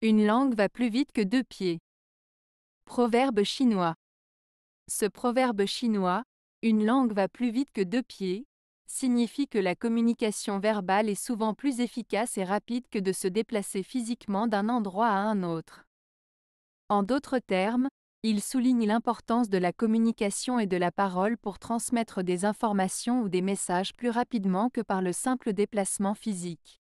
Une langue va plus vite que deux pieds. Proverbe chinois. Ce proverbe chinois, une langue va plus vite que deux pieds, signifie que la communication verbale est souvent plus efficace et rapide que de se déplacer physiquement d'un endroit à un autre. En d'autres termes, il souligne l'importance de la communication et de la parole pour transmettre des informations ou des messages plus rapidement que par le simple déplacement physique.